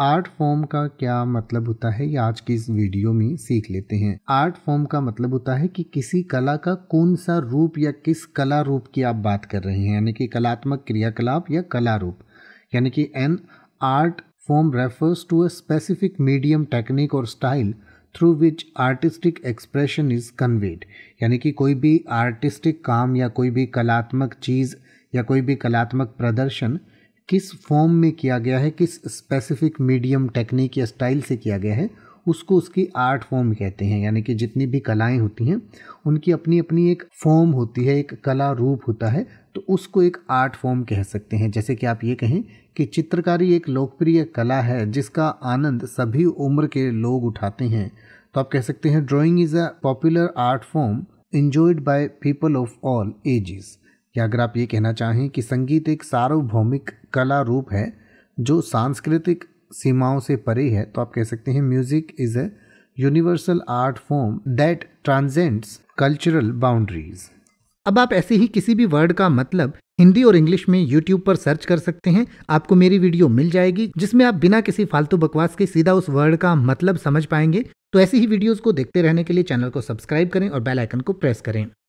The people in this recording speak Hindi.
आर्ट फॉर्म का क्या मतलब होता है ये आज की इस वीडियो में सीख लेते हैं आर्ट फॉर्म का मतलब होता है कि किसी कला का कौन सा रूप या किस कला रूप की आप बात कर रहे हैं यानी कि कलात्मक क्रियाकलाप या कला रूप यानी कि an art form refers to a specific medium technique और style through which artistic expression is conveyed यानी कि कोई भी आर्टिस्टिक काम या कोई भी कलात्मक चीज़ या कोई भी कलात्मक प्रदर्शन किस फॉर्म में किया गया है किस स्पेसिफिक मीडियम टेक्निक या स्टाइल से किया गया है उसको उसकी आर्ट फॉर्म कहते हैं यानी कि जितनी भी कलाएं होती हैं उनकी अपनी अपनी एक फॉर्म होती है एक कला रूप होता है तो उसको एक आर्ट फॉर्म कह सकते हैं जैसे कि आप ये कहें कि चित्रकारी एक लोकप्रिय कला है जिसका आनंद सभी उम्र के लोग उठाते हैं तो आप कह सकते हैं drawing is a popular art form enjoyed by people of all ages या अगर आप ये कहना चाहें कि संगीत एक सार्वभौमिक कला रूप है जो सांस्कृतिक सीमाओं से परे है तो आप कह सकते हैं music is a universal art form that transcends cultural boundaries अब आप ऐसे ही किसी भी वर्ड का मतलब हिंदी और इंग्लिश में यूट्यूब पर सर्च कर सकते हैं आपको मेरी वीडियो मिल जाएगी जिसमें आप बिना किसी फालतू बकवास के सीधा उस वर्ड का मतलब समझ पाएंगे तो ऐसी ही वीडियोस को देखते रहने के लिए चैनल को सब्सक्राइब करें और बेल आइकन को प्रेस करें